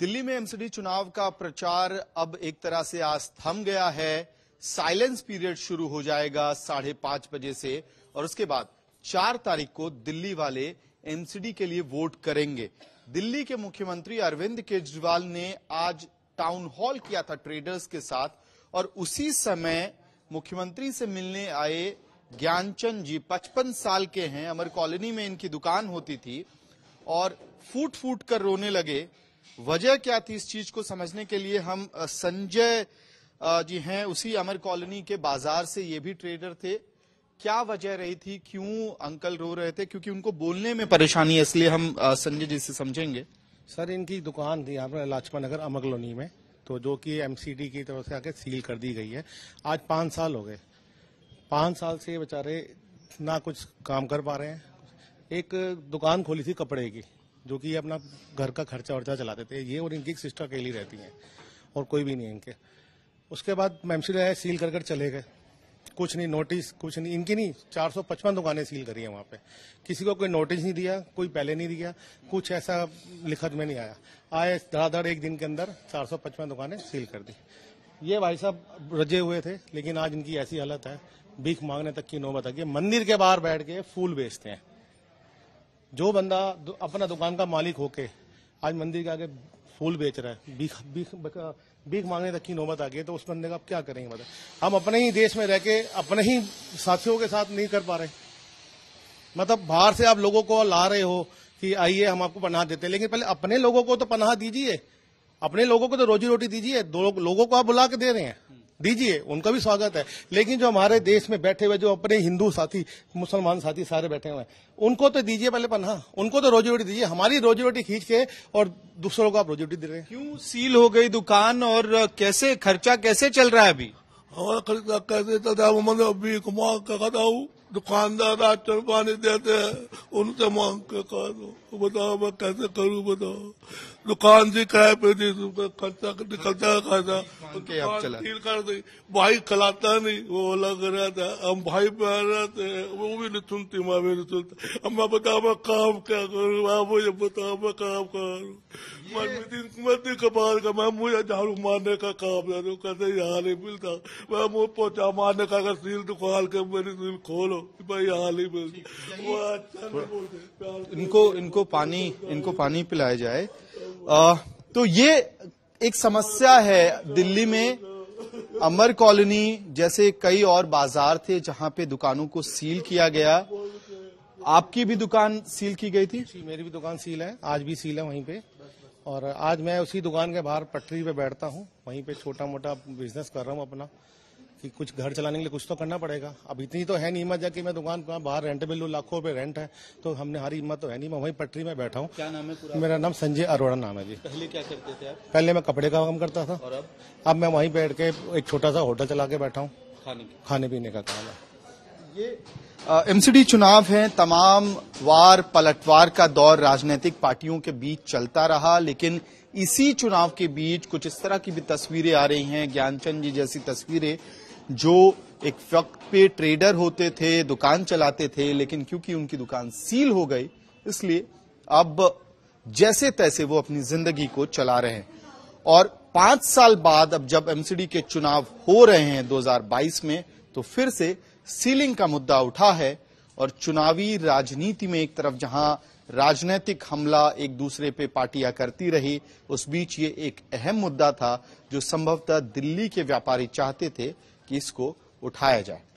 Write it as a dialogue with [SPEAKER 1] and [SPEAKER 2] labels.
[SPEAKER 1] दिल्ली में एमसीडी चुनाव का प्रचार अब एक तरह से आज थम गया है साइलेंस पीरियड शुरू हो जाएगा साढ़े पांच बजे से और उसके बाद चार तारीख को दिल्ली वाले एमसीडी के लिए वोट करेंगे दिल्ली के मुख्यमंत्री अरविंद केजरीवाल ने आज टाउन हॉल किया था ट्रेडर्स के साथ और उसी समय मुख्यमंत्री से मिलने आए ज्ञानचंद जी पचपन साल के हैं अमर कॉलोनी में इनकी दुकान होती थी और फूट फूट कर रोने लगे वजह क्या थी इस चीज को समझने के लिए हम संजय जी हैं उसी अमर कॉलोनी के बाजार से ये भी ट्रेडर थे क्या वजह रही थी क्यों अंकल रो रहे थे क्योंकि उनको बोलने में परेशानी है
[SPEAKER 2] इसलिए हम संजय जी से समझेंगे सर इनकी दुकान थी यहाँ पर लाजपत नगर अमर कॉलोनी में तो जो कि एमसीडी की तरफ से आके सील कर दी गई है आज पांच साल हो गए पांच साल से बेचारे ना कुछ काम कर पा रहे हैं एक दुकान खोली थी कपड़े की जो कि अपना घर का खर्चा वर्चा चलाते थे ये और इनकी सिस्टर अकेली रहती हैं और कोई भी नहीं है इनके उसके बाद मैमसी आए सील कर कर चले गए कुछ नहीं नोटिस कुछ नहीं इनकी नहीं चार सौ पचपन दुकानें सील करी हैं वहाँ पे किसी को कोई नोटिस नहीं दिया कोई पहले नहीं दिया कुछ ऐसा लिखत में नहीं आया आए धड़ाधड़ एक दिन के अंदर चार सौ पचपन दुकानें सील कर दी ये भाई साहब रजे हुए थे लेकिन आज इनकी ऐसी हालत है भीख मांगने तक की नौबत आ गई मंदिर के बाहर बैठ के फूल बेचते हैं जो बंदा अपना दुकान का मालिक होके आज मंदिर के आगे फूल बेच रहा है भीख भीख भीख मांगने तक की नौबत आ गई तो उस बंदे का आप क्या करेंगे मतलब हम अपने ही देश में रह के अपने ही साथियों के साथ नहीं कर पा रहे मतलब बाहर से आप लोगों को ला रहे हो कि आइए हम आपको पनाह देते हैं लेकिन पहले अपने लोगों को तो पनाह दीजिए अपने लोगों को तो रोजी रोटी दीजिए लोगों को आप बुला के दे रहे हैं दीजिए उनका भी स्वागत है लेकिन जो हमारे देश में बैठे हुए जो अपने हिंदू साथी मुसलमान साथी सारे बैठे हुए हैं उनको तो दीजिए पहले पन्ना उनको तो रोजी रोटी दीजिए हमारी रोजी रोटी खींच के और दूसरों को आप रोजी रोटी दे रहे हैं क्यों सील हो गई दुकान और कैसे खर्चा कैसे चल रहा है अभी हाँ, खर्चा
[SPEAKER 3] कैसे चल रहा है अभी खाता हूँ दुकानदार राशन पानी देते हैं उनसे मांग के खा दो तो बताओ मैं कैसे करूँ बताओ दुकान से किराए पे दी तो खर्चा निकलता खाता खर्चा तो कर दी भाई खिलाता नहीं वो अलग रहता हम भाई पे रहे थे वो भी नहीं सुनती माँ भी नहीं सुनती अब मैं बताओ मैं काम क्या करूँ आप मुझे बताओ मैं काम क्या करूँ मैं कपाल का मैं मुझे झाड़ू मारने का काम दे रहा हूँ कहते यहाँ नहीं मिलता मैं मुँह पोचा मारने का अगर सील दुकान के मेरी सील खोलो भाई हाल ही
[SPEAKER 1] अच्छा इनको इनको पानी तो इनको पानी पिलाया जाए आ, तो ये एक समस्या है दिल्ली में अमर कॉलोनी जैसे कई और बाजार थे जहां पे दुकानों को सील किया गया आपकी
[SPEAKER 2] भी दुकान सील की गई थी मेरी भी दुकान सील है आज भी सील है वहीं पे और आज मैं उसी दुकान के बाहर पटरी पे बैठता हूँ वहीं पे छोटा मोटा बिजनेस कर रहा हूँ अपना कि कुछ घर चलाने के लिए कुछ तो करना पड़ेगा अब इतनी तो है नहीं हिम्मत जाके मैं दुकान पर बाहर रेंट बिल लाखों रुपए रेंट है तो हमने हरी हिम्मत तो है नहीं मैं वहीं पटरी में बैठा हूँ क्या नाम है मेरा नाम संजय अरोड़ा नाम है जी पहले क्या करते थे आप पहले मैं कपड़े का काम करता था और अब अब मैं वहीं बैठ के एक छोटा सा होटल चला के बैठा हूँ खाने खाने पीने का काम है ये एमसीडी चुनाव है तमाम
[SPEAKER 1] वार पलटवार का दौर राजनीतिक पार्टियों के बीच चलता रहा लेकिन इसी चुनाव के बीच कुछ इस तरह की भी तस्वीरें आ रही हैं ज्ञानचंद जी जैसी तस्वीरें जो एक वक्त पे ट्रेडर होते थे दुकान चलाते थे लेकिन क्योंकि उनकी दुकान सील हो गई इसलिए अब जैसे तैसे वो अपनी जिंदगी को चला रहे हैं और पांच साल बाद अब जब एमसीडी के चुनाव हो रहे हैं 2022 में तो फिर से सीलिंग का मुद्दा उठा है और चुनावी राजनीति में एक तरफ जहां राजनीतिक हमला एक दूसरे पे पार्टियां करती रही उस बीच ये एक अहम मुद्दा था जो संभवतः दिल्ली के व्यापारी चाहते थे कि इसको उठाया जाए